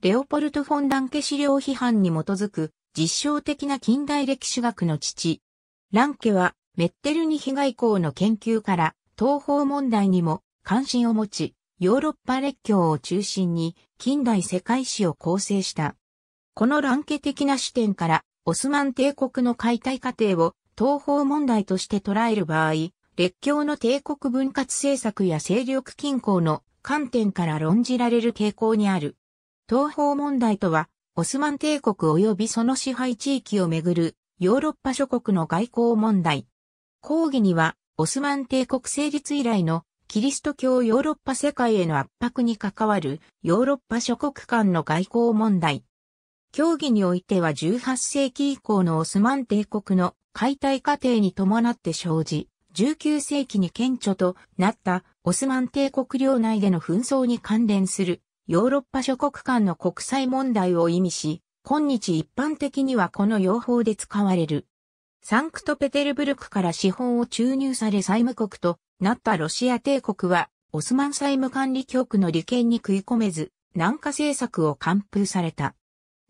レオポルト・フォン・ランケ資料批判に基づく実証的な近代歴史学の父。ランケはメッテルニヒ外交の研究から東方問題にも関心を持ち、ヨーロッパ列強を中心に近代世界史を構成した。このランケ的な視点からオスマン帝国の解体過程を東方問題として捉える場合、列強の帝国分割政策や勢力均衡の観点から論じられる傾向にある。東方問題とは、オスマン帝国及びその支配地域をめぐるヨーロッパ諸国の外交問題。講義には、オスマン帝国成立以来のキリスト教ヨーロッパ世界への圧迫に関わるヨーロッパ諸国間の外交問題。協議においては18世紀以降のオスマン帝国の解体過程に伴って生じ、19世紀に顕著となったオスマン帝国領内での紛争に関連するヨーロッパ諸国間の国際問題を意味し、今日一般的にはこの用法で使われる。サンクトペテルブルクから資本を注入され債務国となったロシア帝国は、オスマン債務管理局の利権に食い込めず、南下政策を完封された。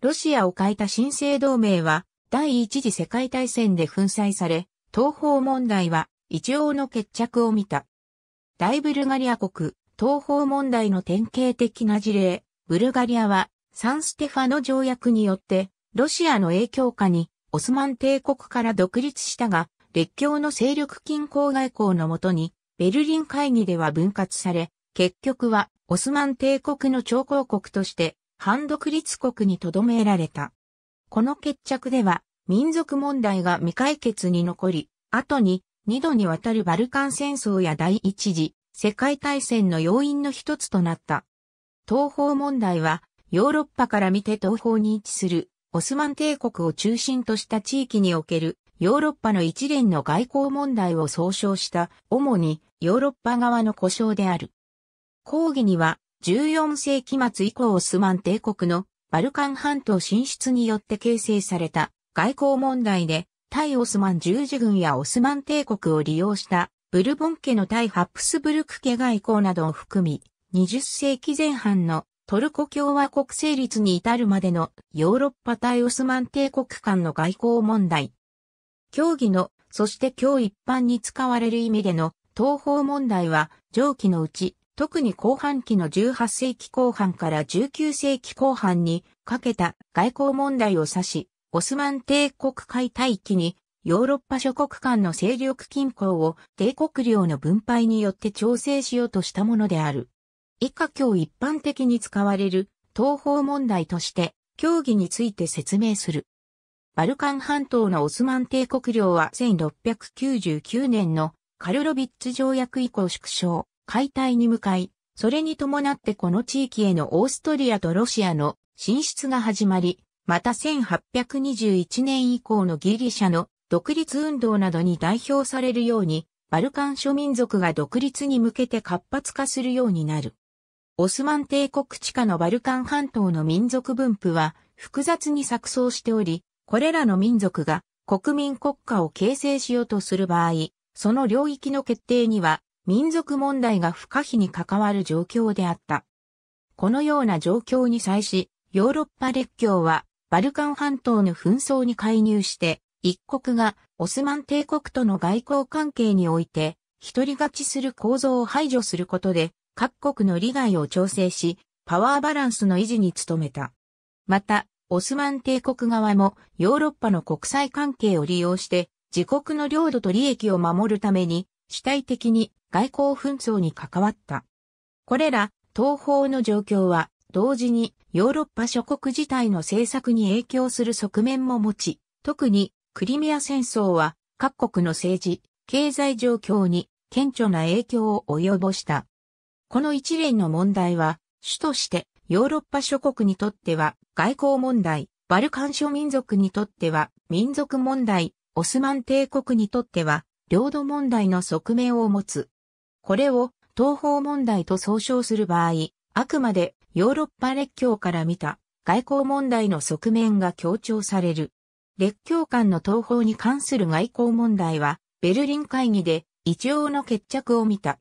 ロシアを変えた新生同盟は、第一次世界大戦で粉砕され、東方問題は一応の決着を見た。大ブルガリア国、東方問題の典型的な事例、ブルガリアはサンステファノ条約によってロシアの影響下にオスマン帝国から独立したが、列強の勢力均衡外交のもとにベルリン会議では分割され、結局はオスマン帝国の超公国として反独立国に留められた。この決着では民族問題が未解決に残り、後に2度にわたるバルカン戦争や第一次世界大戦の要因の一つとなった。東方問題は、ヨーロッパから見て東方に位置する、オスマン帝国を中心とした地域における、ヨーロッパの一連の外交問題を総称した、主にヨーロッパ側の故障である。講義には、14世紀末以降オスマン帝国のバルカン半島進出によって形成された外交問題で、対オスマン十字軍やオスマン帝国を利用したブルボン家の対ハプスブルク家外交などを含み、20世紀前半のトルコ共和国成立に至るまでのヨーロッパ対オスマン帝国間の外交問題。協議の、そして今日一般に使われる意味での東方問題は上記のうち、特に後半期の18世紀後半から19世紀後半にかけた外交問題を指し、オスマン帝国解体期にヨーロッパ諸国間の勢力均衡を帝国領の分配によって調整しようとしたものである。以下今日一般的に使われる東方問題として協議について説明する。バルカン半島のオスマン帝国領は1699年のカルロビッツ条約以降縮小、解体に向かい、それに伴ってこの地域へのオーストリアとロシアの進出が始まり、また1821年以降のギリシャの独立運動などに代表されるように、バルカン諸民族が独立に向けて活発化するようになる。オスマン帝国地下のバルカン半島の民族分布は複雑に錯綜しており、これらの民族が国民国家を形成しようとする場合、その領域の決定には民族問題が不可避に関わる状況であった。このような状況に際し、ヨーロッパ列強はバルカン半島の紛争に介入して一国がオスマン帝国との外交関係において、一人勝ちする構造を排除することで、各国の利害を調整し、パワーバランスの維持に努めた。また、オスマン帝国側もヨーロッパの国際関係を利用して、自国の領土と利益を守るために、主体的に外交紛争に関わった。これら、東方の状況は、同時にヨーロッパ諸国自体の政策に影響する側面も持ち、特にクリミア戦争は各国の政治、経済状況に顕著な影響を及ぼした。この一連の問題は、主としてヨーロッパ諸国にとっては外交問題、バルカン諸民族にとっては民族問題、オスマン帝国にとっては領土問題の側面を持つ。これを東方問題と総称する場合、あくまでヨーロッパ列強から見た外交問題の側面が強調される。列強間の東方に関する外交問題は、ベルリン会議で一応の決着を見た。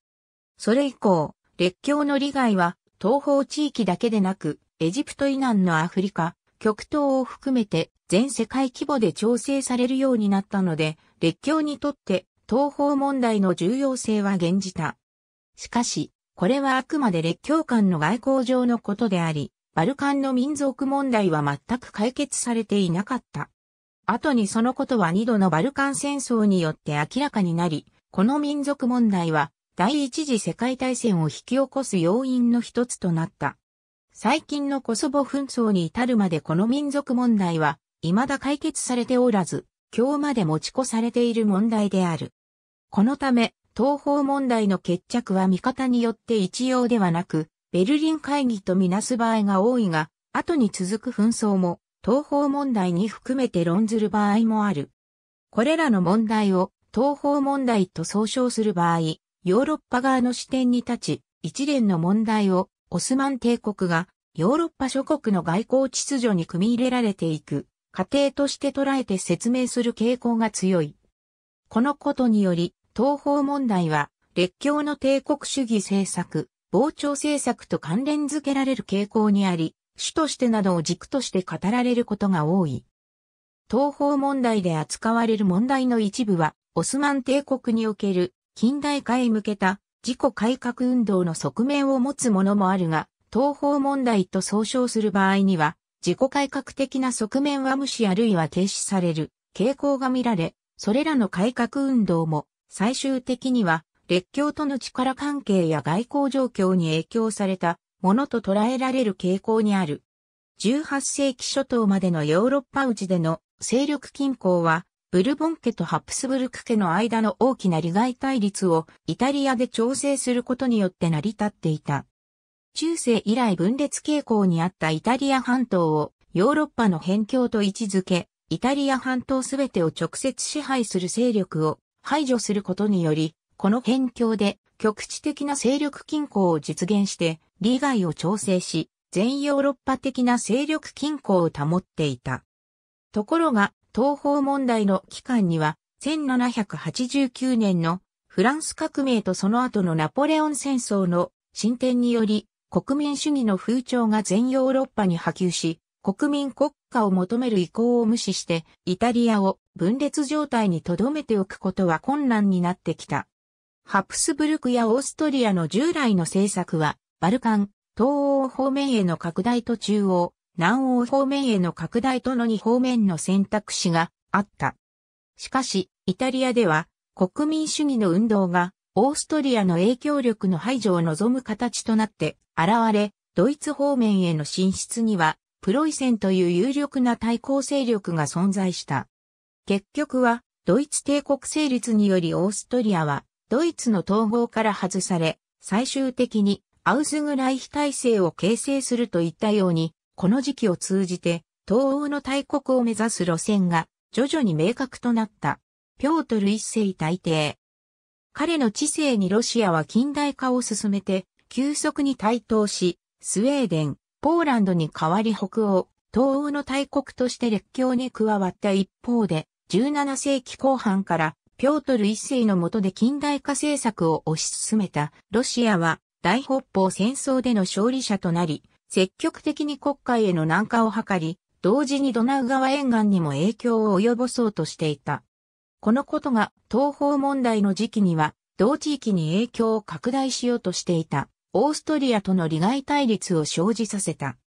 それ以降、列強の利害は、東方地域だけでなく、エジプト以南のアフリカ、極東を含めて全世界規模で調整されるようになったので、列強にとって東方問題の重要性は現じた。しかし、これはあくまで列強間の外交上のことであり、バルカンの民族問題は全く解決されていなかった。後にそのことは二度のバルカン戦争によって明らかになり、この民族問題は第一次世界大戦を引き起こす要因の一つとなった。最近のコソボ紛争に至るまでこの民族問題は未だ解決されておらず、今日まで持ち越されている問題である。このため、東方問題の決着は味方によって一様ではなく、ベルリン会議とみなす場合が多いが、後に続く紛争も東方問題に含めて論ずる場合もある。これらの問題を東方問題と総称する場合、ヨーロッパ側の視点に立ち、一連の問題をオスマン帝国がヨーロッパ諸国の外交秩序に組み入れられていく過程として捉えて説明する傾向が強い。このことにより、東方問題は列強の帝国主義政策、膨張政策と関連づけられる傾向にあり、主としてなどを軸として語られることが多い。東方問題で扱われる問題の一部は、オスマン帝国における近代化へ向けた自己改革運動の側面を持つものもあるが、東方問題と総称する場合には、自己改革的な側面は無視あるいは停止される傾向が見られ、それらの改革運動も最終的には列強との力関係や外交状況に影響されたものと捉えられる傾向にある。18世紀初頭までのヨーロッパ内での勢力均衡は、ブルボン家とハプスブルク家の間の大きな利害対立をイタリアで調整することによって成り立っていた。中世以来分裂傾向にあったイタリア半島をヨーロッパの辺境と位置づけ、イタリア半島すべてを直接支配する勢力を排除することにより、この辺境で局地的な勢力均衡を実現して、利害を調整し、全ヨーロッパ的な勢力均衡を保っていた。ところが、東方問題の期間には、1789年のフランス革命とその後のナポレオン戦争の進展により、国民主義の風潮が全ヨーロッパに波及し、国民国家を求める意向を無視して、イタリアを分裂状態に留めておくことは困難になってきた。ハプスブルクやオーストリアの従来の政策は、バルカン、東欧方面への拡大と中央、南欧方面への拡大との2方面の選択肢があった。しかし、イタリアでは、国民主義の運動が、オーストリアの影響力の排除を望む形となって、現れ、ドイツ方面への進出には、プロイセンという有力な対抗勢力が存在した。結局は、ドイツ帝国成立によりオーストリアは、ドイツの統合から外され、最終的にアウスグライヒ体制を形成するといったように、この時期を通じて東欧の大国を目指す路線が徐々に明確となった。ピョートル一世大帝。彼の知性にロシアは近代化を進めて、急速に台頭し、スウェーデン、ポーランドに代わり北欧、東欧の大国として列強に加わった一方で、17世紀後半からピョートル一世の下で近代化政策を推し進めたロシアは大北方戦争での勝利者となり、積極的に国会への南下を図り、同時にドナウ川沿岸にも影響を及ぼそうとしていた。このことが東方問題の時期には同地域に影響を拡大しようとしていたオーストリアとの利害対立を生じさせた。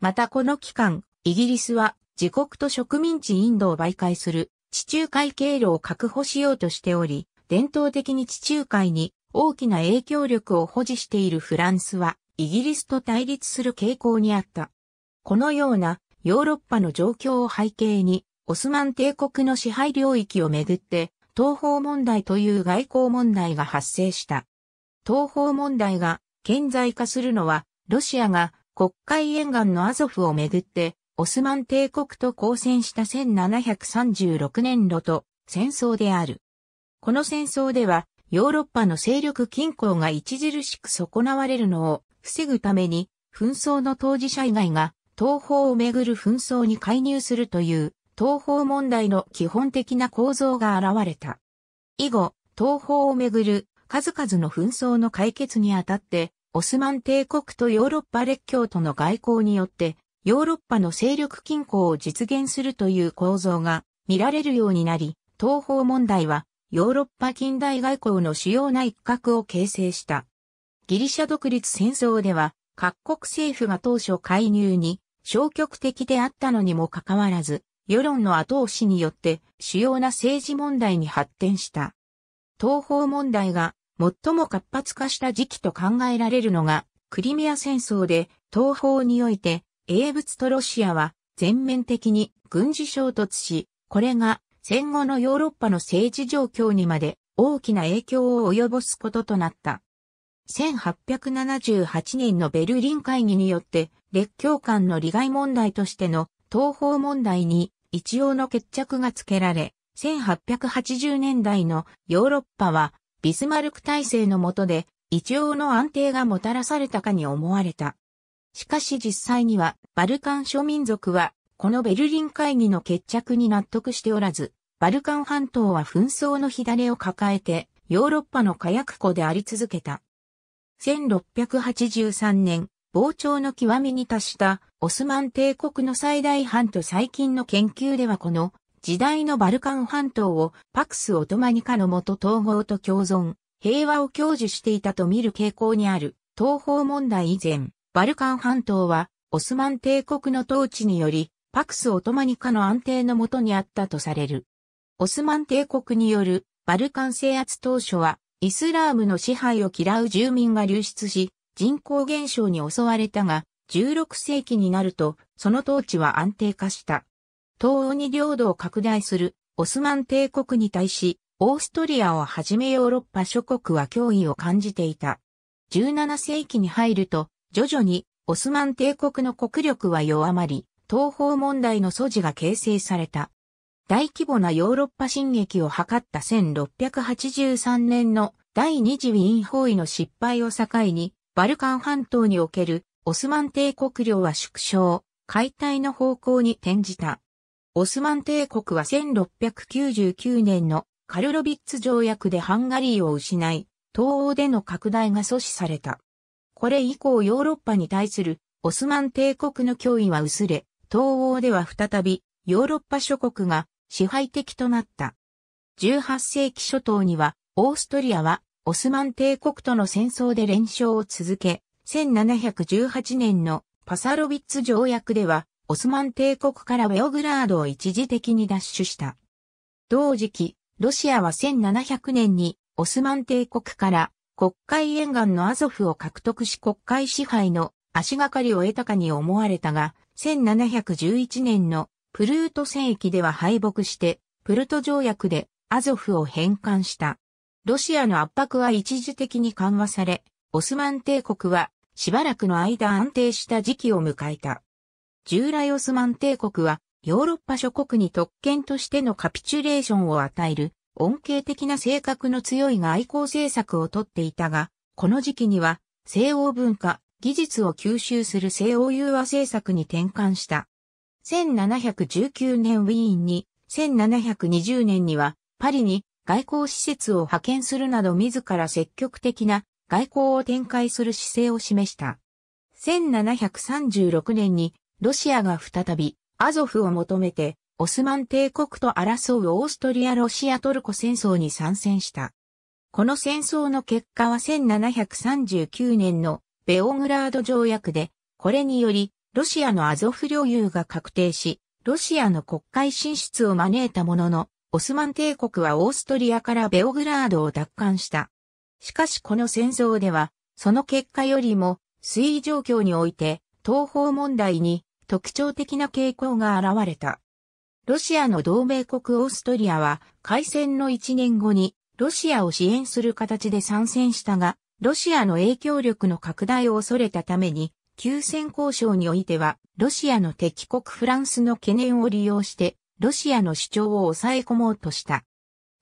またこの期間、イギリスは自国と植民地インドを媒介する地中海経路を確保しようとしており、伝統的に地中海に大きな影響力を保持しているフランスは、イギリスと対立する傾向にあった。このようなヨーロッパの状況を背景に、オスマン帝国の支配領域をめぐって、東方問題という外交問題が発生した。東方問題が顕在化するのは、ロシアが国会沿岸のアゾフをめぐってオスマン帝国と交戦した1736年路と戦争である。この戦争では、ヨーロッパの勢力均衡が著しく損なわれるのを防ぐために、紛争の当事者以外が東方をめぐる紛争に介入するという東方問題の基本的な構造が現れた。以後、東方をめぐる数々の紛争の解決にあたって、オスマン帝国とヨーロッパ列強との外交によってヨーロッパの勢力均衡を実現するという構造が見られるようになり、東方問題はヨーロッパ近代外交の主要な一角を形成した。ギリシャ独立戦争では各国政府が当初介入に消極的であったのにもかかわらず、世論の後押しによって主要な政治問題に発展した。東方問題が最も活発化した時期と考えられるのがクリミア戦争で東方において英仏とロシアは全面的に軍事衝突し、これが戦後のヨーロッパの政治状況にまで大きな影響を及ぼすこととなった。1878年のベルリン会議によって列強間の利害問題としての東方問題に一応の決着がつけられ、1880年代のヨーロッパはビスマルク体制の下で一応の安定がもたらされたかに思われた。しかし実際には、バルカン諸民族は、このベルリン会議の決着に納得しておらず、バルカン半島は紛争の火種を抱えて、ヨーロッパの火薬庫であり続けた。1683年、膨張の極みに達したオスマン帝国の最大半と最近の研究ではこの時代のバルカン半島をパクス・オトマニカの元統合と共存、平和を享受していたと見る傾向にある東方問題以前、バルカン半島は、オスマン帝国の統治により、パクス・オトマニカの安定のもとにあったとされる。オスマン帝国によるバルカン制圧当初は、イスラームの支配を嫌う住民が流出し、人口減少に襲われたが、16世紀になると、その統治は安定化した。東欧に領土を拡大するオスマン帝国に対し、オーストリアをはじめヨーロッパ諸国は脅威を感じていた。17世紀に入ると、徐々にオスマン帝国の国力は弱まり、東方問題の素地が形成された。大規模なヨーロッパ進撃を図った1683年の第二次ウィーン包囲の失敗を境に、バルカン半島におけるオスマン帝国領は縮小、解体の方向に転じた。オスマン帝国は1699年のカルロビッツ条約でハンガリーを失い、東欧での拡大が阻止された。これ以降ヨーロッパに対するオスマン帝国の脅威は薄れ、東欧では再びヨーロッパ諸国が支配的となった。18世紀初頭にはオーストリアはオスマン帝国との戦争で連勝を続け、1718年のパサロビッツ条約ではオスマン帝国からベオグラードを一時的に奪取した。同時期、ロシアは1700年にオスマン帝国から国会沿岸のアゾフを獲得し国会支配の足がかりを得たかに思われたが、1711年のプルート戦役では敗北して、プルト条約でアゾフを返還した。ロシアの圧迫は一時的に緩和され、オスマン帝国はしばらくの間安定した時期を迎えた。従来オスマン帝国はヨーロッパ諸国に特権としてのカピチュレーションを与える恩恵的な性格の強いが愛好政策をとっていたが、この時期には西欧文化、技術を吸収する西欧融和政策に転換した。1719年ウィーンに、1720年にはパリに外交施設を派遣するなど自ら積極的な外交を展開する姿勢を示した。1736年にロシアが再びアゾフを求めてオスマン帝国と争うオーストリア・ロシア・トルコ戦争に参戦した。この戦争の結果は1739年のベオグラード条約で、これにより、ロシアのアゾフ領有が確定し、ロシアの国会進出を招いたものの、オスマン帝国はオーストリアからベオグラードを奪還した。しかしこの戦争では、その結果よりも、推移状況において、東方問題に特徴的な傾向が現れた。ロシアの同盟国オーストリアは、開戦の1年後に、ロシアを支援する形で参戦したが、ロシアの影響力の拡大を恐れたために、休戦交渉においては、ロシアの敵国フランスの懸念を利用して、ロシアの主張を抑え込もうとした。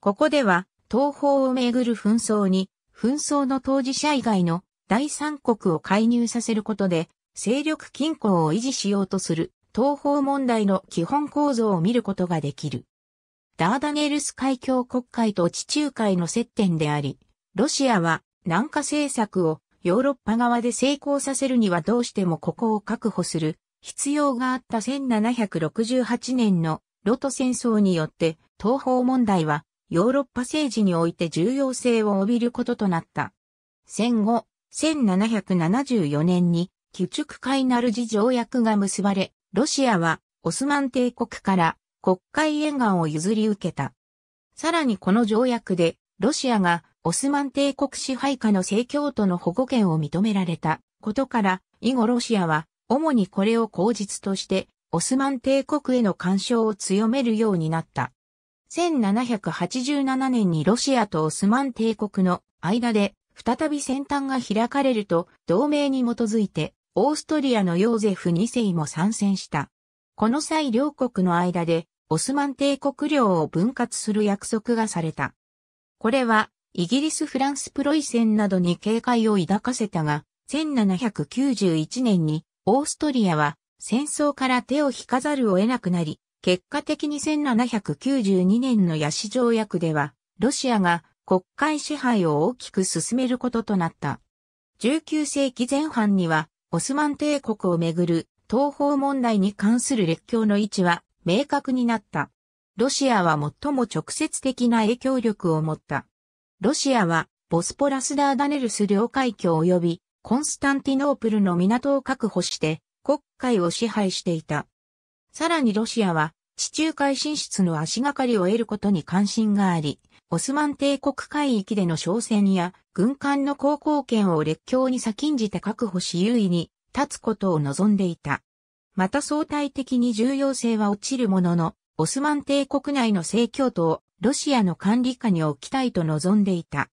ここでは、東方をめぐる紛争に、紛争の当事者以外の第三国を介入させることで、勢力均衡を維持しようとする東方問題の基本構造を見ることができる。ダーダネルス海峡国会と地中海の接点であり、ロシアは南下政策をヨーロッパ側で成功させるにはどうしてもここを確保する必要があった1768年のロト戦争によって東方問題はヨーロッパ政治において重要性を帯びることとなった。戦後、1774年に、基畜海なる事条約が結ばれ、ロシアはオスマン帝国から国会沿岸を譲り受けた。さらにこの条約で、ロシアがオスマン帝国支配下の正教徒の保護権を認められたことから、以後ロシアは主にこれを口実として、オスマン帝国への干渉を強めるようになった。1787年にロシアとオスマン帝国の間で再び先端が開かれると同盟に基づいてオーストリアのヨーゼフ2世も参戦した。この際両国の間でオスマン帝国領を分割する約束がされた。これはイギリス・フランス・プロイセンなどに警戒を抱かせたが、1791年にオーストリアは戦争から手を引かざるを得なくなり、結果的に1792年のヤシ条約では、ロシアが国会支配を大きく進めることとなった。19世紀前半には、オスマン帝国をめぐる東方問題に関する列強の位置は明確になった。ロシアは最も直接的な影響力を持った。ロシアはボスポラスダーダネルス領海峡及びコンスタンティノープルの港を確保して国海を支配していた。さらにロシアは地中海進出の足がかりを得ることに関心があり、オスマン帝国海域での商船や軍艦の航行権を列強に先んじて確保し優位に立つことを望んでいた。また相対的に重要性は落ちるものの、オスマン帝国内の正教徒をロシアの管理下に置きたいと望んでいた。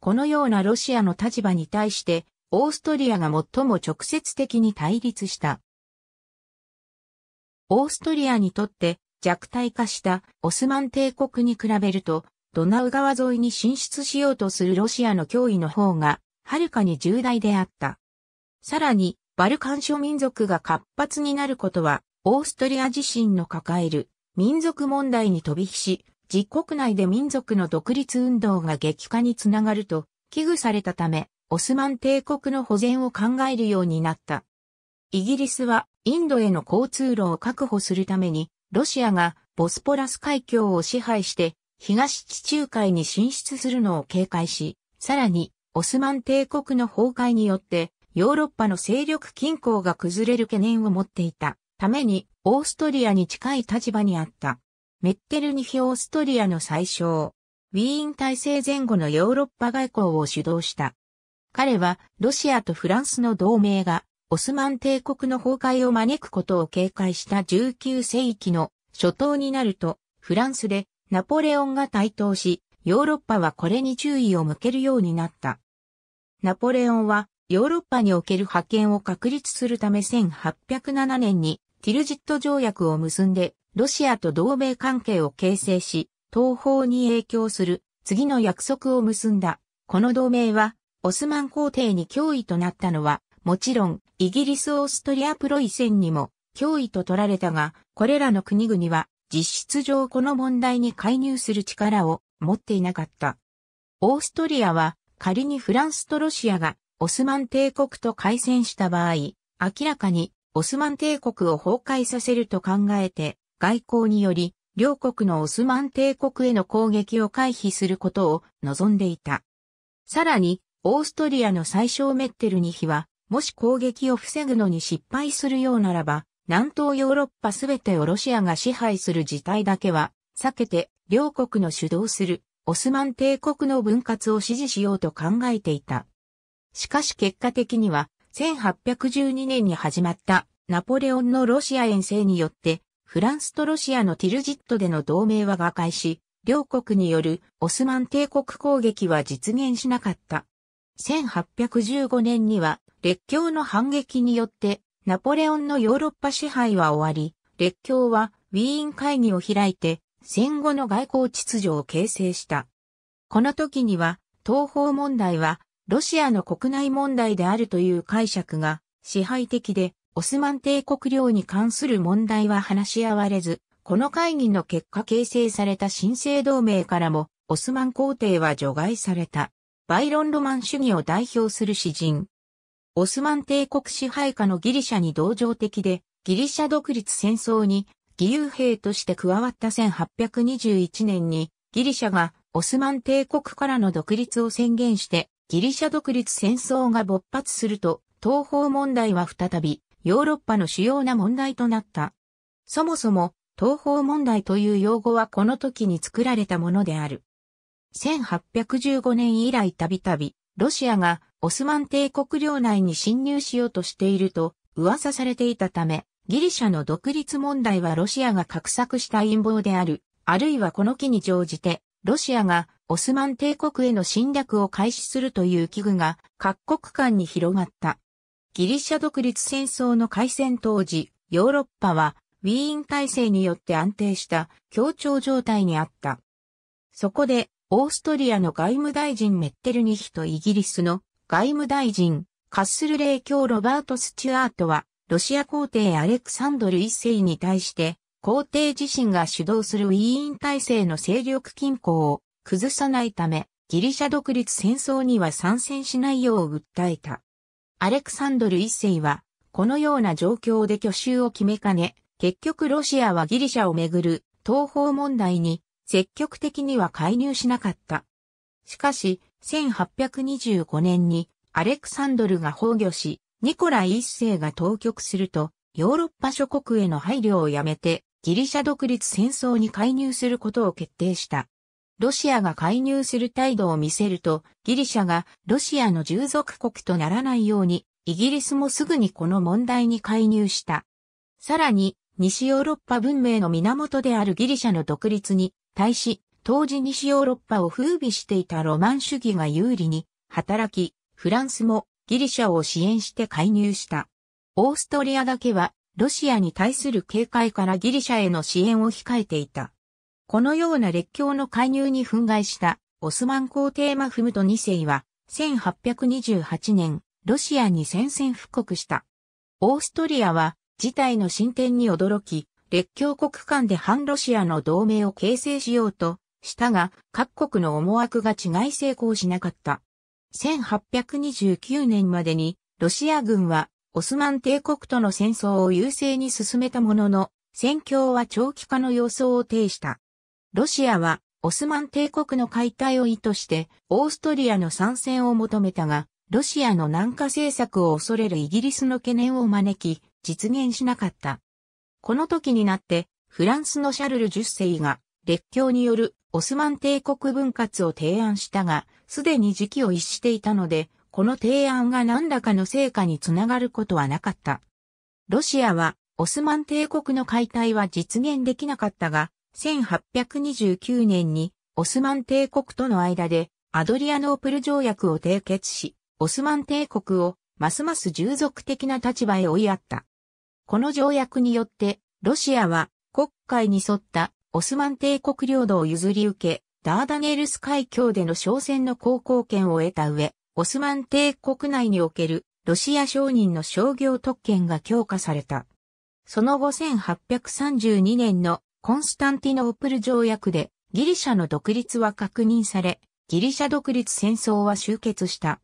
このようなロシアの立場に対して、オーストリアが最も直接的に対立した。オーストリアにとって弱体化したオスマン帝国に比べるとドナウ川沿いに進出しようとするロシアの脅威の方が、はるかに重大であった。さらに、バルカン諸民族が活発になることは、オーストリア自身の抱える民族問題に飛び火し、自国内で民族の独立運動が激化につながると危惧されたため、オスマン帝国の保全を考えるようになった。イギリスはインドへの交通路を確保するために、ロシアがボスポラス海峡を支配して東地中海に進出するのを警戒し、さらに、オスマン帝国の崩壊によって、ヨーロッパの勢力均衡が崩れる懸念を持っていたために、オーストリアに近い立場にあった。メッテルニヒオーストリアの最小、ウィーン体制前後のヨーロッパ外交を主導した。彼は、ロシアとフランスの同盟が、オスマン帝国の崩壊を招くことを警戒した19世紀の初頭になると、フランスでナポレオンが台頭し、ヨーロッパはこれに注意を向けるようになった。ナポレオンはヨーロッパにおける覇権を確立するため1807年にティルジット条約を結んでロシアと同盟関係を形成し、東方に影響する次の約束を結んだ。この同盟はオスマン皇帝に脅威となったのは、もちろんイギリス・オーストリア・プロイセンにも脅威と取られたが、これらの国々は実質上この問題に介入する力を持っていなかった。オーストリアは仮にフランスとロシアがオスマン帝国と開戦した場合、明らかにオスマン帝国を崩壊させると考えて、外交により両国のオスマン帝国への攻撃を回避することを望んでいた。さらに、オーストリアの最小メッテルニヒは、もし攻撃を防ぐのに失敗するようならば、南東ヨーロッパすべてをロシアが支配する事態だけは避けて両国の主導するオスマン帝国の分割を支持しようと考えていた。しかし結果的には1812年に始まったナポレオンのロシア遠征によってフランスとロシアのティルジットでの同盟は瓦解し、両国によるオスマン帝国攻撃は実現しなかった。1815年には列強の反撃によってナポレオンのヨーロッパ支配は終わり、列強はウィーン会議を開いて戦後の外交秩序を形成した。この時には東方問題はロシアの国内問題であるという解釈が支配的でオスマン帝国領に関する問題は話し合われず、この会議の結果形成された新生同盟からもオスマン皇帝は除外された。バイロンロマン主義を代表する詩人、オスマン帝国支配下のギリシャに同情的で、ギリシャ独立戦争に義勇兵として加わった1821年に、ギリシャがオスマン帝国からの独立を宣言して、ギリシャ独立戦争が勃発すると、東方問題は再び、ヨーロッパの主要な問題となった。そもそも、東方問題という用語はこの時に作られたものである。1815年以来たびたび、ロシアがオスマン帝国領内に侵入しようとしていると噂されていたため、ギリシャの独立問題はロシアが画策した陰謀である、あるいはこの機に乗じて、ロシアがオスマン帝国への侵略を開始するという危惧が各国間に広がった。ギリシャ独立戦争の開戦当時、ヨーロッパはウィーン体制によって安定した協調状態にあった。そこでオーストリアの外務大臣メッテルニヒとイギリスの外務大臣カッスルレー卿ロバート・スチュアートは、ロシア皇帝アレクサンドル一世に対して、皇帝自身が主導するウィーン体制の勢力均衡を崩さないため、ギリシャ独立戦争には参戦しないよう訴えた。アレクサンドル一世は、このような状況で挙手を決めかね、結局ロシアはギリシャをめぐる東方問題に積極的には介入しなかった。しかし、1825年にアレクサンドルが崩御し、ニコライ一世が当局すると、ヨーロッパ諸国への配慮をやめて、ギリシャ独立戦争に介入することを決定した。ロシアが介入する態度を見せると、ギリシャがロシアの従属国とならないように、イギリスもすぐにこの問題に介入した。さらに、西ヨーロッパ文明の源であるギリシャの独立に対し、当時西ヨーロッパを風靡していたロマン主義が有利に働き、フランスもギリシャを支援して介入した。オーストリアだけはロシアに対する警戒からギリシャへの支援を控えていた。このような列強の介入に憤慨したオスマン皇帝マフムト2世は1828年ロシアに宣戦布告した。オーストリアは事態の進展に驚き、列強国間で反ロシアの同盟を形成しようとしたが、各国の思惑が違い成功しなかった。1829年までに、ロシア軍は、オスマン帝国との戦争を優勢に進めたものの、戦況は長期化の様相を呈した。ロシアは、オスマン帝国の解体を意図して、オーストリアの参戦を求めたが、ロシアの南下政策を恐れるイギリスの懸念を招き、実現しなかった。この時になってフランスのシャルル10世が列強によるオスマン帝国分割を提案したが、すでに時期を逸していたので、この提案が何らかの成果につながることはなかった。ロシアは、オスマン帝国の解体は実現できなかったが、1829年にオスマン帝国との間でアドリアノープル条約を締結し、オスマン帝国をますます従属的な立場へ追いやった。この条約によって、ロシアは国会に沿ったオスマン帝国領土を譲り受け、ダーダネールス海峡での商船の航行権を得た上、オスマン帝国内におけるロシア商人の商業特権が強化された。その後1832年のコンスタンティノープル条約でギリシャの独立は確認され、ギリシャ独立戦争は終結した。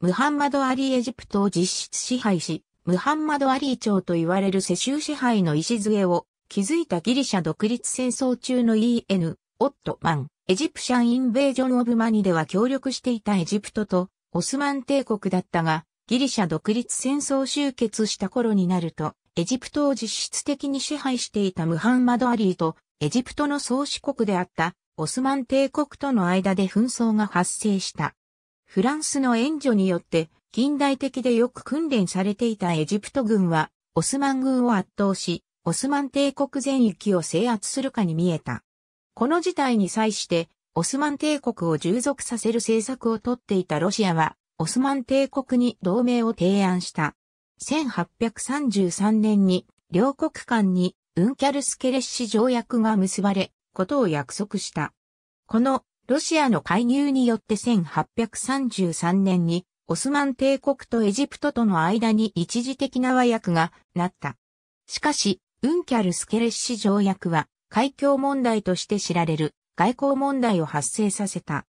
ムハンマド・アリ・エジプトを実質支配し、ムハンマド・アリー朝と言われる世襲支配の礎を築いたギリシャ独立戦争中の EN、オットマン、エジプシャン・インベージョン・オブ・マニでは協力していたエジプトとオスマン帝国だったが、ギリシャ独立戦争終結した頃になると、エジプトを実質的に支配していたムハンマド・アリーと、エジプトの創始国であったオスマン帝国との間で紛争が発生した。フランスの援助によって近代的でよく訓練されていたエジプト軍は、オスマン軍を圧倒し、オスマン帝国全域を制圧するかに見えた。この事態に際して、オスマン帝国を従属させる政策をとっていたロシアは、オスマン帝国に同盟を提案した。1833年に、両国間に、ウンキャルスケレッシ条約が結ばれ、ことを約束した。この、ロシアの介入によって1833年に、オスマン帝国とエジプトとの間に一時的な和訳がなった。しかし、ウンキャル・スケレッシ条約は、海峡問題として知られる外交問題を発生させた。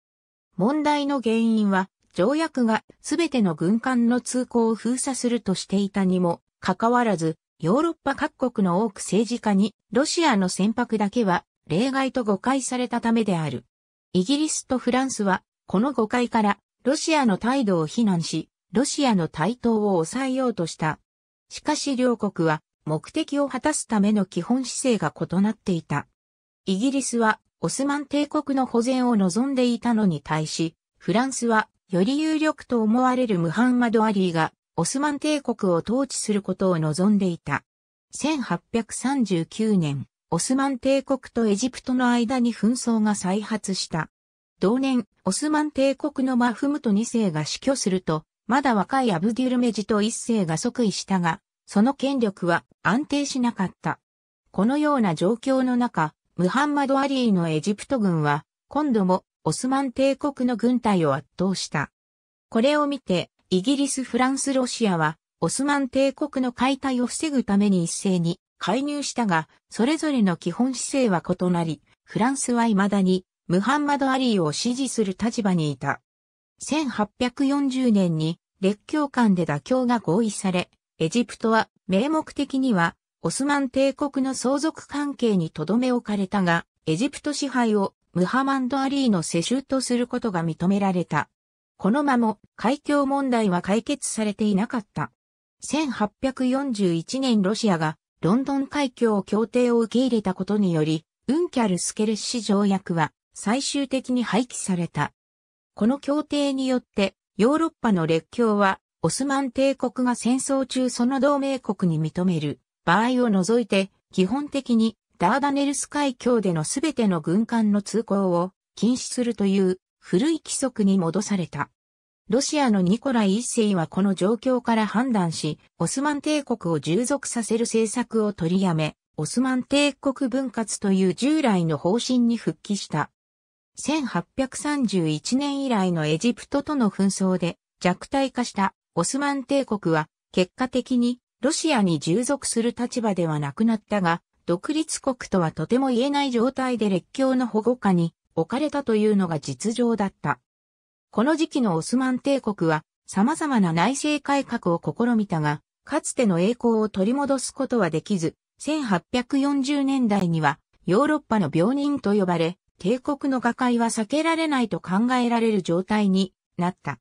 問題の原因は、条約がすべての軍艦の通行を封鎖するとしていたにも、かかわらず、ヨーロッパ各国の多く政治家に、ロシアの船舶だけは、例外と誤解されたためである。イギリスとフランスは、この誤解から、ロシアの態度を非難し、ロシアの台頭を抑えようとした。しかし両国は目的を果たすための基本姿勢が異なっていた。イギリスはオスマン帝国の保全を望んでいたのに対し、フランスはより有力と思われるムハンマド・アリーがオスマン帝国を統治することを望んでいた。1839年、オスマン帝国とエジプトの間に紛争が再発した。同年、オスマン帝国のマフムト2世が死去すると、まだ若いアブデュルメジと1世が即位したが、その権力は安定しなかった。このような状況の中、ムハンマド・アリーのエジプト軍は、今度もオスマン帝国の軍隊を圧倒した。これを見て、イギリス、フランス、ロシアは、オスマン帝国の解体を防ぐために一斉に介入したが、それぞれの基本姿勢は異なり、フランスは未だにムハンマド・アリーを支持する立場にいた。1840年に列強間で妥協が合意され、エジプトは名目的にはオスマン帝国の相続関係にとどめ置かれたが、エジプト支配をムハマンド・アリーの世襲とすることが認められた。このまも海峡問題は解決されていなかった。1841年ロシアがロンドン海峡協定を受け入れたことにより、ウンキャルスケルシ条約は最終的に廃棄された。この協定によってヨーロッパの列強はオスマン帝国が戦争中その同盟国に認める場合を除いて基本的にダーダネルス海峡でのすべての軍艦の通行を禁止するという古い規則に戻された。ロシアのニコライ一世はこの状況から判断し、オスマン帝国を従属させる政策を取りやめ、オスマン帝国分割という従来の方針に復帰した。1831年以来のエジプトとの紛争で弱体化したオスマン帝国は結果的にロシアに従属する立場ではなくなったが、独立国とはとても言えない状態で列強の保護下に置かれたというのが実情だった。この時期のオスマン帝国は様々な内政改革を試みたが、かつての栄光を取り戻すことはできず、1840年代にはヨーロッパの病人と呼ばれ、帝国の瓦解は避けられないと考えられる状態になった。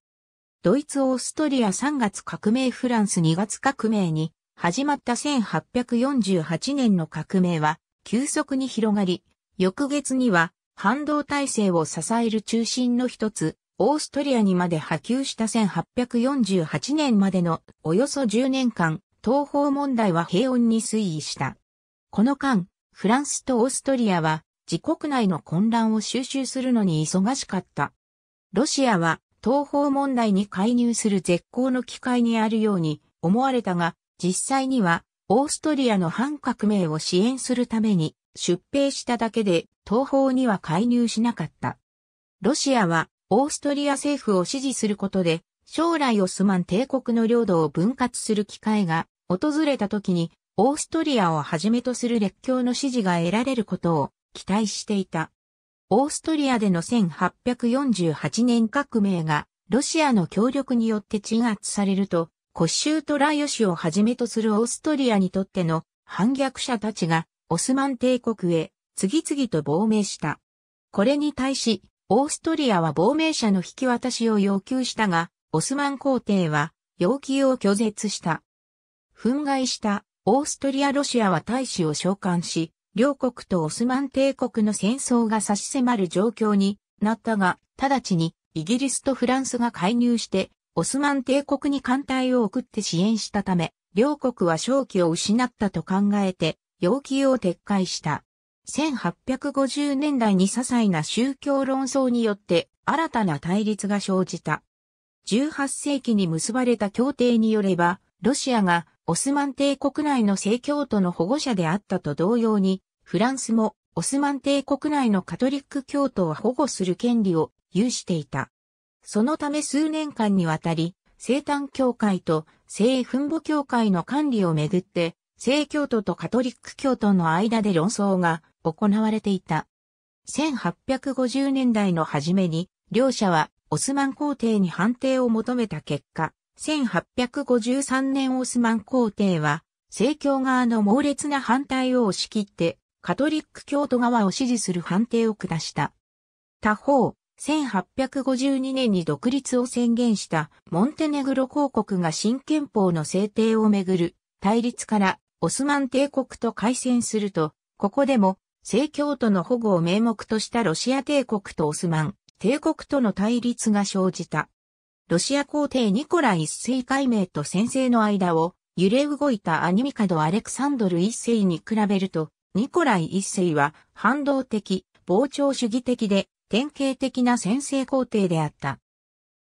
ドイツ・オーストリア3月革命フランス2月革命に始まった1848年の革命は急速に広がり、翌月には反動体制を支える中心の一つ、オーストリアにまで波及した1848年までのおよそ10年間、東方問題は平穏に推移した。この間、フランスとオーストリアは自国内の混乱を収集するのに忙しかった。ロシアは東方問題に介入する絶好の機会にあるように思われたが、実際にはオーストリアの反革命を支援するために出兵しただけで東方には介入しなかった。ロシアはオーストリア政府を支持することで将来オスマン帝国の領土を分割する機会が訪れた時にオーストリアをはじめとする列強の支持が得られることを期待していた。オーストリアでの1848年革命がロシアの協力によって鎮圧されると、コッシュート・ラヨシをはじめとするオーストリアにとっての反逆者たちがオスマン帝国へ次々と亡命した。これに対し、オーストリアは亡命者の引き渡しを要求したが、オスマン皇帝は要求を拒絶した。憤慨したオーストリア・ロシアは大使を召喚し、両国とオスマン帝国の戦争が差し迫る状況になったが、直ちにイギリスとフランスが介入して、オスマン帝国に艦隊を送って支援したため、両国は正気を失ったと考えて、要求を撤回した。1850年代に些細な宗教論争によって新たな対立が生じた。18世紀に結ばれた協定によれば、ロシアがオスマン帝国内の正教徒の保護者であったと同様に、フランスもオスマン帝国内のカトリック教徒を保護する権利を有していた。そのため数年間にわたり、聖誕教会と聖墳墓教会の管理をめぐって、聖教徒とカトリック教徒の間で論争が行われていた。1850年代の初めに、両者はオスマン皇帝に判定を求めた結果、1853年オスマン皇帝は、政教側の猛烈な反対を押し切って、カトリック教徒側を支持する判定を下した。他方、1852年に独立を宣言したモンテネグロ公国が新憲法の制定をめぐる対立からオスマン帝国と開戦すると、ここでも政教徒の保護を名目としたロシア帝国とオスマン帝国との対立が生じた。ロシア皇帝ニコライ一世解明と先生の間を揺れ動いたアニミカドアレクサンドル一世に比べると、ニコライ一世は反動的、膨張主義的で典型的な先制皇帝であった。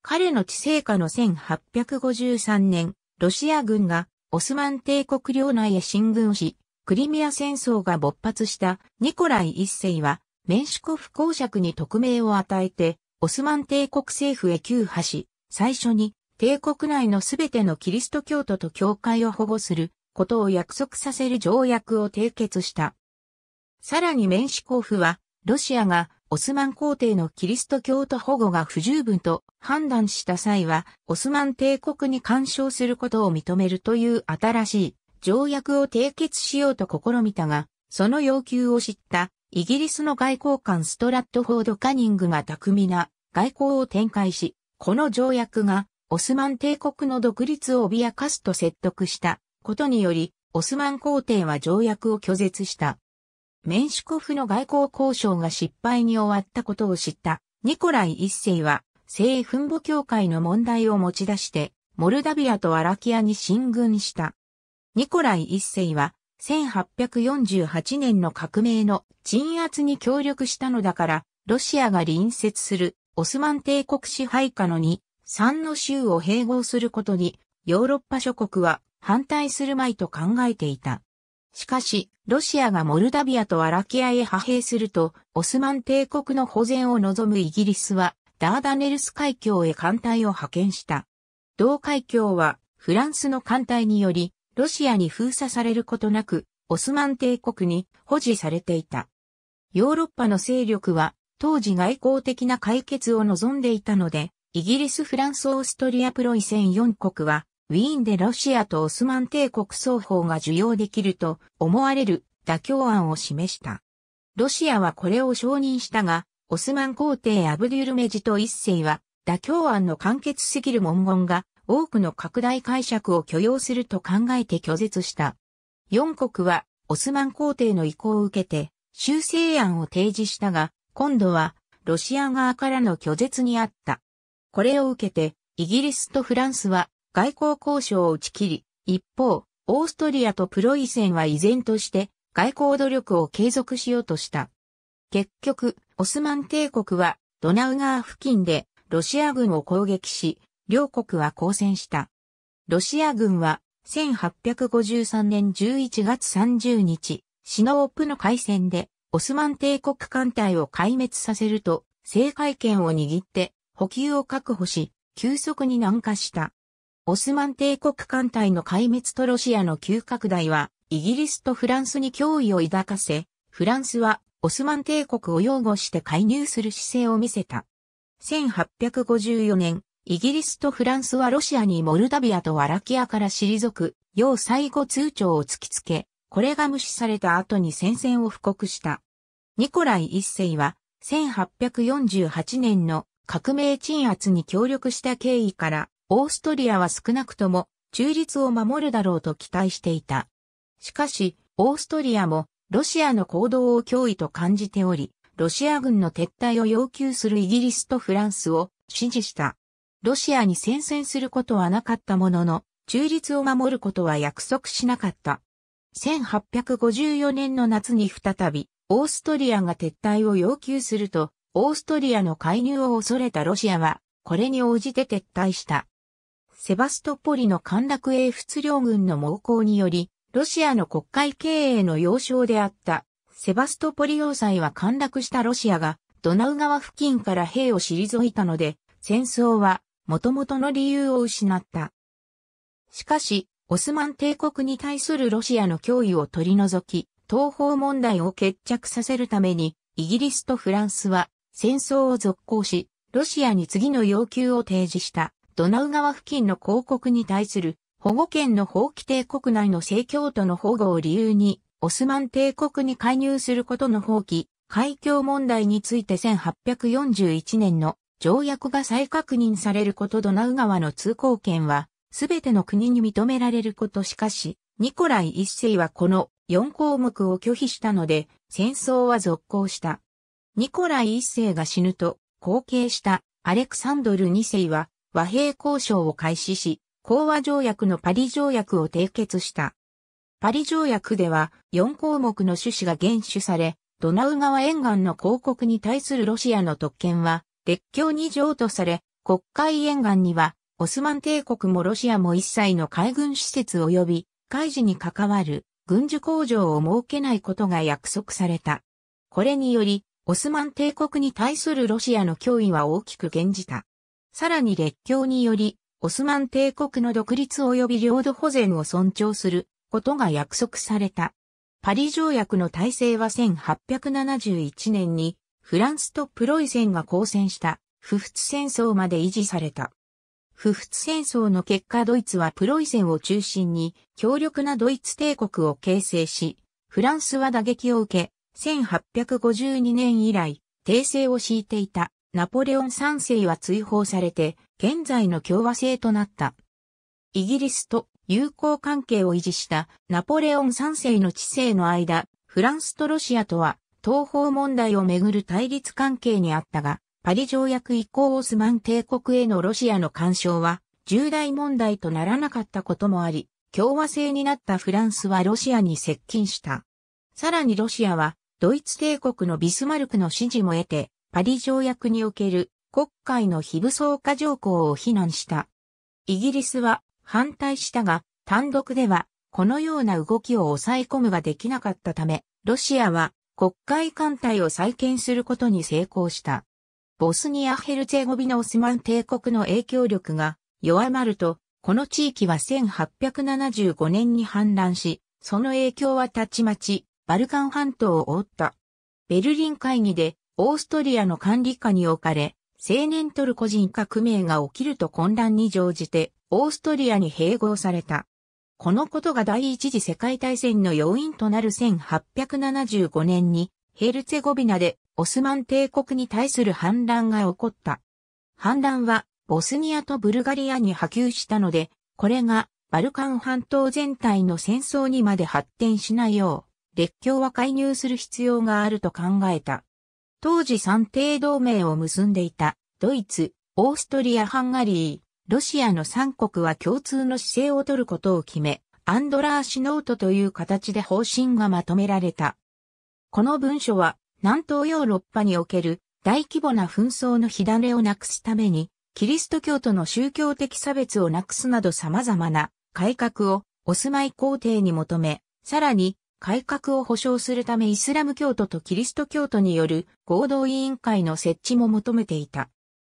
彼の治世下の1853年、ロシア軍がオスマン帝国領内へ進軍し、クリミア戦争が勃発したニコライ一世は、メンシュコフ公爵に特命を与えて、オスマン帝国政府へ急派し、最初に帝国内のすべてのキリスト教徒と教会を保護することを約束させる条約を締結した。さらにメンシコフは、ロシアがオスマン皇帝のキリスト教徒保護が不十分と判断した際は、オスマン帝国に干渉することを認めるという新しい条約を締結しようと試みたが、その要求を知ったイギリスの外交官ストラットフォード・カニングが巧みな外交を展開し、この条約がオスマン帝国の独立を脅かすと説得したことにより、オスマン皇帝は条約を拒絶した。メンシュコフの外交交渉が失敗に終わったことを知ったニコライ一世は聖墳墓協会の問題を持ち出してモルダビアとアラキアに進軍した。ニコライ一世は1848年の革命の鎮圧に協力したのだからロシアが隣接するオスマン帝国支配下の2、3の州を併合することに、ヨーロッパ諸国は反対するまいと考えていた。しかし、ロシアがモルダビアとアラキアへ派兵すると、オスマン帝国の保全を望むイギリスは、ダーダネルス海峡へ艦隊を派遣した。同海峡は、フランスの艦隊により、ロシアに封鎖されることなく、オスマン帝国に保持されていた。ヨーロッパの勢力は、当時外交的な解決を望んでいたので、イギリス、フランス、オーストリア、プロイセン4国は、ウィーンでロシアとオスマン帝国双方が受容できると思われる妥協案を示した。ロシアはこれを承認したが、オスマン皇帝アブデュルメジト一世は、妥協案の簡潔すぎる文言が多くの拡大解釈を許容すると考えて拒絶した。4国はオスマン皇帝の意向を受けて修正案を提示したが、今度はロシア側からの拒絶にあった。これを受けて、イギリスとフランスは外交交渉を打ち切り、一方、オーストリアとプロイセンは依然として外交努力を継続しようとした。結局、オスマン帝国はドナウ川付近でロシア軍を攻撃し、両国は交戦した。ロシア軍は1853年11月30日、シノープの海戦でオスマン帝国艦隊を壊滅させると、制海権を握って、補給を確保し、急速に南下した。オスマン帝国艦隊の壊滅とロシアの急拡大は、イギリスとフランスに脅威を抱かせ、フランスはオスマン帝国を擁護して介入する姿勢を見せた。1854年、イギリスとフランスはロシアにモルダビアとワラキアから退く、要最後通帳を突きつけ、これが無視された後に戦線を布告した。ニコライ一世は、1848年の革命鎮圧に協力した経緯から、オーストリアは少なくとも中立を守るだろうと期待していた。しかし、オーストリアもロシアの行動を脅威と感じており、ロシア軍の撤退を要求するイギリスとフランスを支持した。ロシアに戦線することはなかったものの、中立を守ることは約束しなかった。1854年の夏に再び、オーストリアが撤退を要求すると、オーストリアの介入を恐れたロシアは、これに応じて撤退した。セバストポリの陥落英仏領軍の猛攻により、ロシアの国会経営の要衝であった、セバストポリ要塞は陥落したロシアが、ドナウ川付近から兵を退いたので、戦争は、元々の理由を失った。しかし、オスマン帝国に対するロシアの脅威を取り除き、東方問題を決着させるために、イギリスとフランスは戦争を続行し、ロシアに次の要求を提示したドナウ川付近の広告に対する保護権の法規帝国内の正教徒の保護を理由に、オスマン帝国に介入することの放棄、海峡問題について1841年の条約が再確認されることドナウ川の通行権はすべての国に認められることしかし、ニコライ一世はこの4項目を拒否したので、戦争は続行した。ニコライ一世が死ぬと、後継したアレクサンドル二世は和平交渉を開始し、講和条約のパリ条約を締結した。パリ条約では4項目の趣旨が厳守され、ドナウ川沿岸の広告に対するロシアの特権は、列強に譲渡され、国会沿岸にはオスマン帝国もロシアも一切の海軍施設及び海事に関わる軍需工場を設けないことが約束された。これにより、オスマン帝国に対するロシアの脅威は大きく減じた。さらに列強により、オスマン帝国の独立及び領土保全を尊重することが約束された。パリ条約の体制は1871年にフランスとプロイセンが交戦した不仏戦争まで維持された。不仏戦争の結果ドイツはプロイセンを中心に強力なドイツ帝国を形成し、フランスは打撃を受け、1852年以来、訂正を敷いていたナポレオン3世は追放されて、現在の共和制となった。イギリスと友好関係を維持したナポレオン3世の治世の間、フランスとロシアとは東方問題をめぐる対立関係にあったが、パリ条約以降オスマン帝国へのロシアの干渉は重大問題とならなかったこともあり、共和制になったフランスはロシアに接近した。さらにロシアはドイツ帝国のビスマルクの支持も得て、パリ条約における国会の非武装化条項を非難した。イギリスは反対したが、単独ではこのような動きを抑え込むができなかったため、ロシアは国会艦隊を再建することに成功した。ボスニア・ヘルツェゴビナ・オスマン帝国の影響力が弱まると、この地域は1875年に氾濫し、その影響はたちまち、バルカン半島を覆った。ベルリン会議で、オーストリアの管理下に置かれ、青年トルコ人革命が起きると混乱に乗じて、オーストリアに併合された。このことが第一次世界大戦の要因となる1875年に、ヘルツェゴビナでオスマン帝国に対する反乱が起こった。反乱は、ボスニアとブルガリアに波及したので、これが、バルカン半島全体の戦争にまで発展しないよう、列強は介入する必要があると考えた。当時三帝同盟を結んでいた、ドイツ、オーストリア・ハンガリー、ロシアの三国は共通の姿勢を取ることを決め、アンドラーシノートという形で方針がまとめられた。この文書は南東ヨーロッパにおける大規模な紛争の火種をなくすために、キリスト教徒の宗教的差別をなくすなど様々な改革をお住まい皇帝に求め、さらに改革を保障するためイスラム教徒とキリスト教徒による合同委員会の設置も求めていた。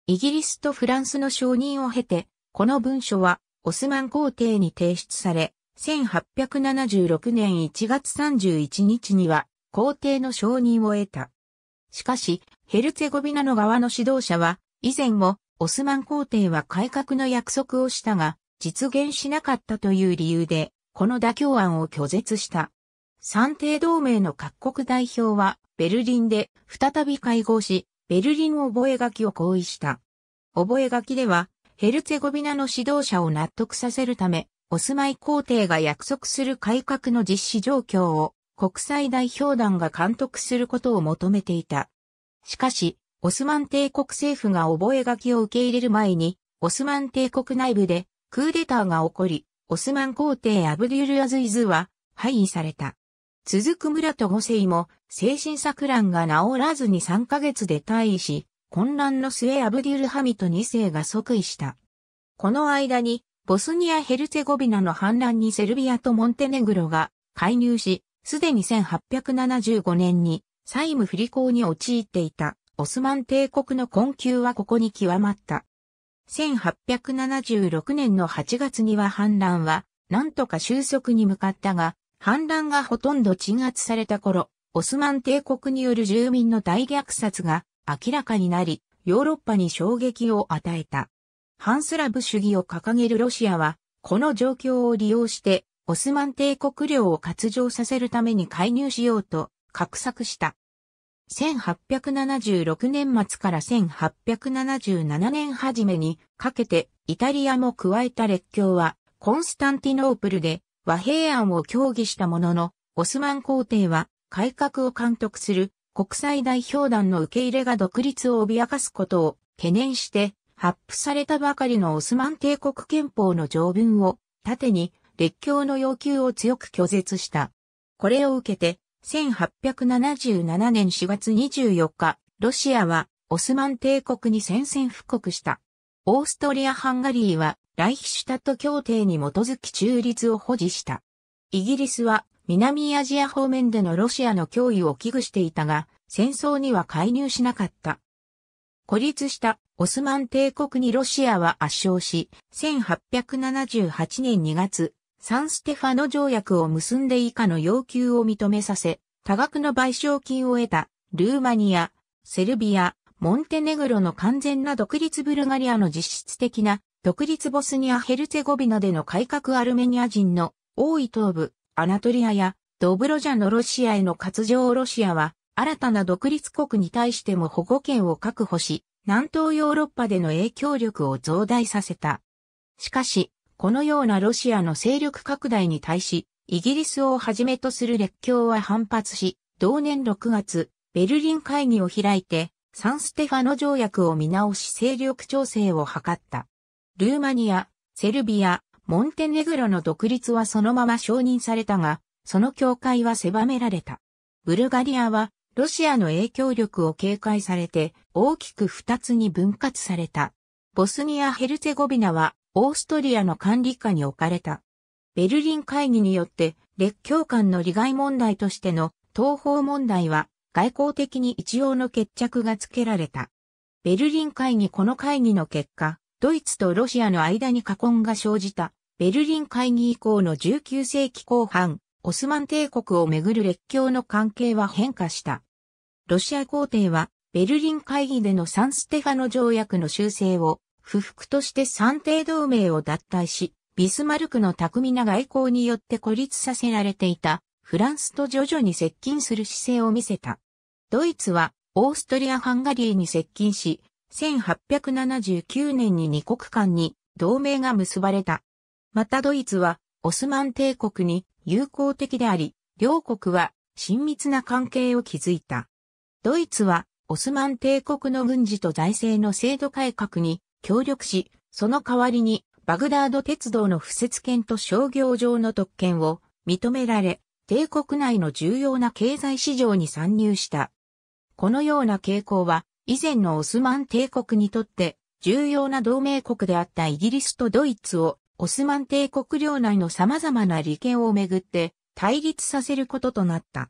イギリスとフランスの承認を経て、この文書はオスマン皇帝に提出され、1876年1月31日には皇帝の承認を得た。しかし、ヘルツェゴビナの側の指導者は、以前もオスマン皇帝は改革の約束をしたが、実現しなかったという理由で、この妥協案を拒絶した。三帝同盟の各国代表は、ベルリンで再び会合し、ベルリン覚書を合意した。覚書では、ヘルツェゴビナの指導者を納得させるため、オスマイ皇帝が約束する改革の実施状況を国際代表団が監督することを求めていた。しかし、オスマン帝国政府が覚書を受け入れる前に、オスマン帝国内部でクーデターが起こり、オスマン皇帝アブデュルアズイズは廃位された。続く村と五世も精神錯乱が治らずに3ヶ月で退位し、混乱の末アブデュルハミト2世が即位した。この間に、ボスニア・ヘルツェゴビナの反乱にセルビアとモンテネグロが介入し、すでに1875年に債務不履行に陥っていたオスマン帝国の困窮はここに極まった。1876年の8月には反乱はなんとか収束に向かったが、反乱がほとんど鎮圧された頃、オスマン帝国による住民の大虐殺が明らかになり、ヨーロッパに衝撃を与えた。反スラブ主義を掲げるロシアは、この状況を利用してオスマン帝国領を割譲させるために介入しようと、画策した。1876年末から1877年初めにかけてイタリアも加えた列強はコンスタンティノープルで和平案を協議したもののオスマン皇帝は改革を監督する国際代表団の受け入れが独立を脅かすことを懸念して発布されたばかりのオスマン帝国憲法の条文を盾に列強の要求を強く拒絶した。これを受けて、1877年4月24日、ロシアはオスマン帝国に宣戦布告した。オーストリア・ハンガリーはライヒシュタット協定に基づき中立を保持した。イギリスは南アジア方面でのロシアの脅威を危惧していたが、戦争には介入しなかった。孤立したオスマン帝国にロシアは圧勝し、1878年2月、サンステファノ条約を結んで以下の要求を認めさせ、多額の賠償金を得た、ルーマニア、セルビア、モンテネグロの完全な独立ブルガリアの実質的な独立ボスニア・ヘルツェゴビナでの改革アルメニア人の多位東部、アナトリアやドブロジャのロシアへの活情ロシアは新たな独立国に対しても保護権を確保し、南東ヨーロッパでの影響力を増大させた。しかし、このようなロシアの勢力拡大に対し、イギリスをはじめとする列強は反発し、同年6月、ベルリン会議を開いて、サンステファノ条約を見直し勢力調整を図った。ルーマニア、セルビア、モンテネグロの独立はそのまま承認されたが、その境界は狭められた。ブルガリアは、ロシアの影響力を警戒されて、大きく二つに分割された。ボスニア・ヘルツェゴビナはオーストリアの管理下に置かれた。ベルリン会議によって列強間の利害問題としての東方問題は外交的に一応の決着がつけられた。ベルリン会議この会議の結果、ドイツとロシアの間に禍根が生じた。ベルリン会議以降の19世紀後半、オスマン帝国をめぐる列強の関係は変化した。ロシア皇帝はベルリン会議でのサンステファノ条約の修正を不服として三帝同盟を脱退し、ビスマルクの巧みな外交によって孤立させられていたフランスと徐々に接近する姿勢を見せた。ドイツはオーストリア・ハンガリーに接近し、1879年に二国間に同盟が結ばれた。またドイツはオスマン帝国に友好的であり、両国は親密な関係を築いた。ドイツはオスマン帝国の軍事と財政の制度改革に協力し、その代わりにバグダード鉄道の敷設権と商業上の特権を認められ、帝国内の重要な経済市場に参入した。このような傾向は、以前のオスマン帝国にとって重要な同盟国であったイギリスとドイツをオスマン帝国領内の様々な利権をめぐって対立させることとなった。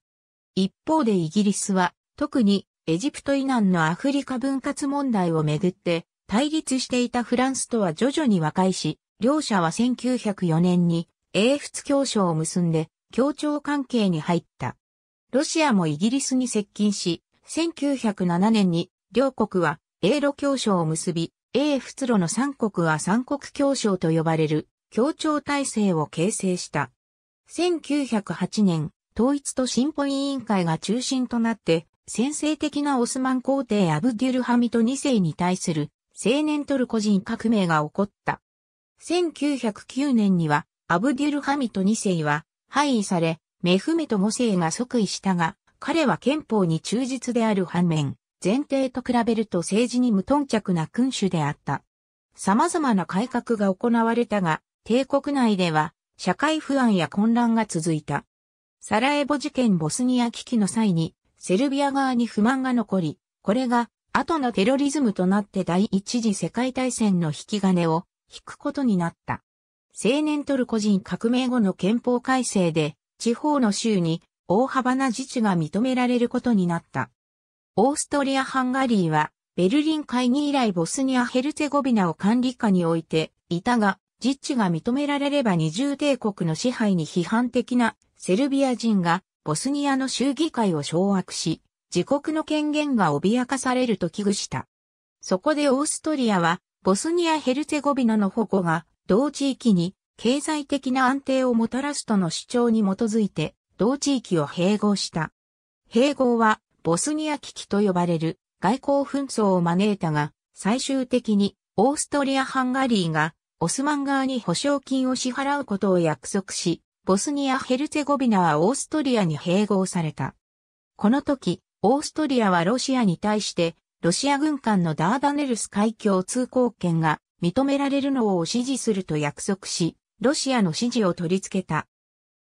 一方でイギリスは特にエジプト以南のアフリカ分割問題をめぐって対立していたフランスとは徐々に和解し、両者は1904年に英仏協商を結んで協調関係に入った。ロシアもイギリスに接近し、1907年に両国は英露協商を結び、英仏路の三国は三国協商と呼ばれる協調体制を形成した。1908年、統一と進歩委員会が中心となって、先制的なオスマン皇帝アブデュルハミト2世に対する青年トルコ人革命が起こった。1909年には、アブデュルハミト2世は、廃位され、メフメト5世が即位したが、彼は憲法に忠実である反面、前提と比べると政治に無頓着な君主であった。様々な改革が行われたが、帝国内では社会不安や混乱が続いた。サラエボ事件ボスニア危機の際に、セルビア側に不満が残り、これが後のテロリズムとなって第一次世界大戦の引き金を引くことになった。青年トルコ人革命後の憲法改正で、地方の州に大幅な自治が認められることになった。オーストリア・ハンガリーは、ベルリン会議以来ボスニア・ヘルツェゴビナを管理下に置いていたが、実地が認められれば二重帝国の支配に批判的なセルビア人がボスニアの州議会を掌握し、自国の権限が脅かされると危惧した。そこでオーストリアは、ボスニア・ヘルツェゴビナの保護が、同地域に経済的な安定をもたらすとの主張に基づいて、同地域を併合した。併合は、ボスニア危機と呼ばれる外交紛争を招いたが、最終的にオーストリア・ハンガリーがオスマン側に保証金を支払うことを約束し、ボスニア・ヘルツェゴビナはオーストリアに併合された。この時、オーストリアはロシアに対して、ロシア軍艦のダーダネルス海峡通行権が認められるのを支持すると約束し、ロシアの支持を取り付けた。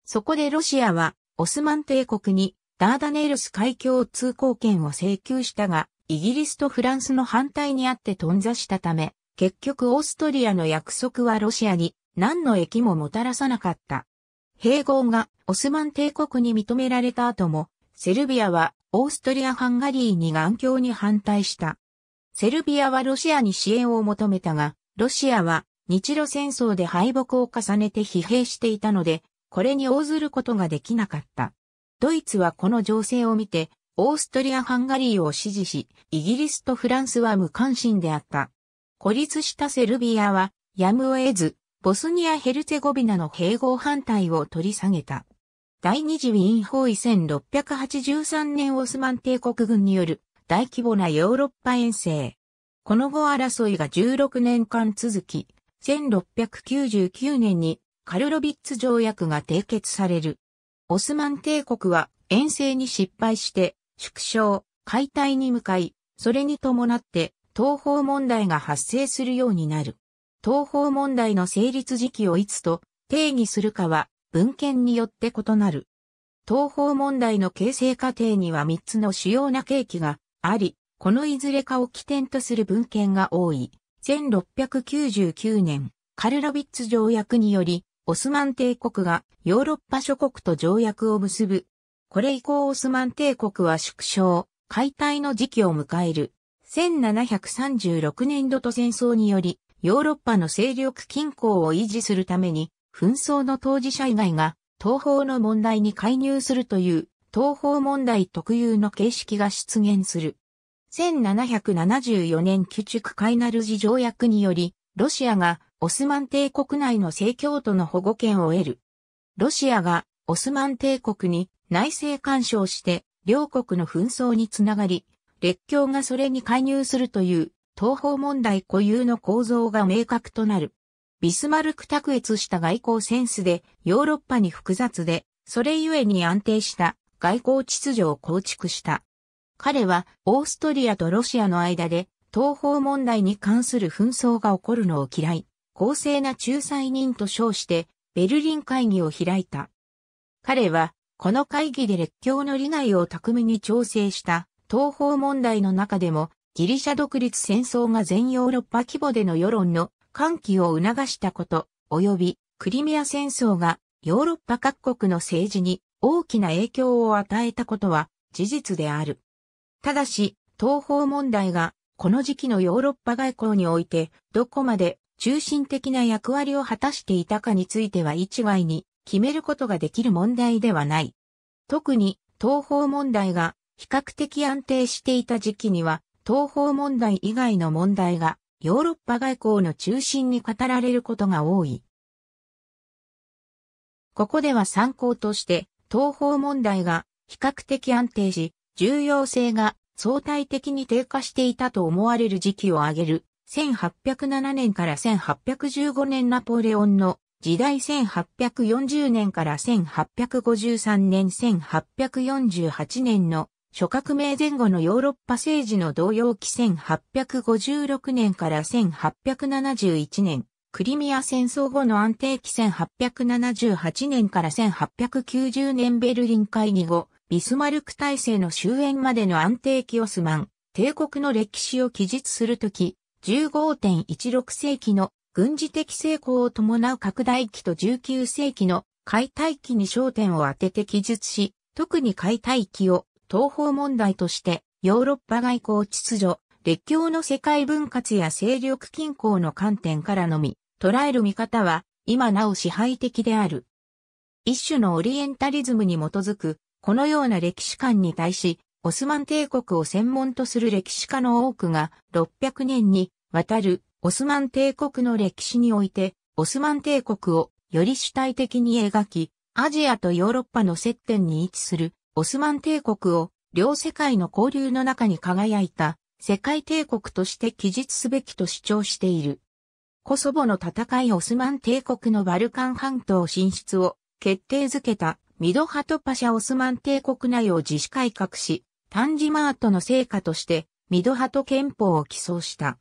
そこでロシアは、オスマン帝国にダーダネルス海峡通行権を請求したが、イギリスとフランスの反対にあって頓挫したため、結局オーストリアの約束はロシアに何の益ももたらさなかった。併合がオスマン帝国に認められた後も、セルビアはオーストリア・ハンガリーに眼強に反対した。セルビアはロシアに支援を求めたが、ロシアは日露戦争で敗北を重ねて疲弊していたので、これに応ずることができなかった。ドイツはこの情勢を見て、オーストリア・ハンガリーを支持し、イギリスとフランスは無関心であった。孤立したセルビアは、やむを得ず、ボスニア・ヘルツェゴビナの併合反対を取り下げた。第二次ウィーン包囲1683年オスマン帝国軍による大規模なヨーロッパ遠征。この後争いが16年間続き、1699年にカルロビッツ条約が締結される。オスマン帝国は遠征に失敗して縮小、解体に向かい、それに伴って東方問題が発生するようになる。東方問題の成立時期をいつと定義するかは文献によって異なる。東方問題の形成過程には3つの主要な契機があり、このいずれかを起点とする文献が多い。1699年、カルラビッツ条約により、オスマン帝国がヨーロッパ諸国と条約を結ぶ。これ以降オスマン帝国は縮小、解体の時期を迎える。1736年度と戦争により、ヨーロッパの勢力均衡を維持するために、紛争の当事者以外が東方の問題に介入するという東方問題特有の形式が出現する。1774年旧築カイナルジ条約により、ロシアがオスマン帝国内の正教徒の保護権を得る。ロシアがオスマン帝国に内政干渉して両国の紛争につながり、列強がそれに介入するという東方問題固有の構造が明確となる。ビスマルク卓越した外交センスで、ヨーロッパに複雑で、それゆえに安定した外交秩序を構築した。彼は、オーストリアとロシアの間で、東方問題に関する紛争が起こるのを嫌い、公正な仲裁人と称して、ベルリン会議を開いた。彼は、この会議で列強の利害を巧みに調整した東方問題の中でもギリシャ独立戦争が全ヨーロッパ規模での世論の歓喜を促したこと、及びクリミア戦争がヨーロッパ各国の政治に大きな影響を与えたことは事実である。ただし、東方問題がこの時期のヨーロッパ外交においてどこまで中心的な役割を果たしていたかについては一概に決めることができる問題ではない。特に東方問題が比較的安定していた時期には東方問題以外の問題がヨーロッパ外交の中心に語られることが多い。ここでは参考として、東方問題が比較的安定し、重要性が相対的に低下していたと思われる時期を挙げる、1807年から1815年ナポレオンの時代1840年から1853年1848年の諸革命前後のヨーロッパ政治の同様期1856年から1871年、クリミア戦争後の安定期1878年から1890年ベルリン会議後、ビスマルク体制の終焉までの安定期オスマン、帝国の歴史を記述するとき、15.16世紀の軍事的成功を伴う拡大期と19世紀の解体期に焦点を当てて記述し、特に解体期を東方問題として、ヨーロッパ外交秩序、列強の世界分割や勢力均衡の観点からのみ、捉える見方は、今なお支配的である。一種のオリエンタリズムに基づく、このような歴史観に対し、オスマン帝国を専門とする歴史家の多くが、600年にわたるオスマン帝国の歴史において、オスマン帝国をより主体的に描き、アジアとヨーロッパの接点に位置するオスマン帝国を両世界の交流の中に輝いた世界帝国として記述すべきと主張している。コソボの戦いオスマン帝国のバルカン半島進出を決定づけたミドハトパシャオスマン帝国内を自主改革し、タンジマートの成果としてミドハト憲法を起草した。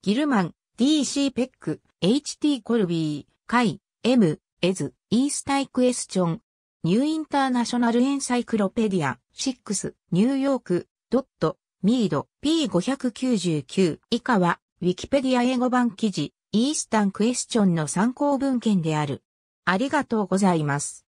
ギルマン、DC ペック、HT コルビー、カイ、M、エズ、イースタイクエスチョン、ニューインターナショナルエンサイクロペディア、6、ニューヨーク、ドット、ミード、P599 以下は、ウィキペディア英語版記事、イースタンクエスチョンの参考文献である。ありがとうございます。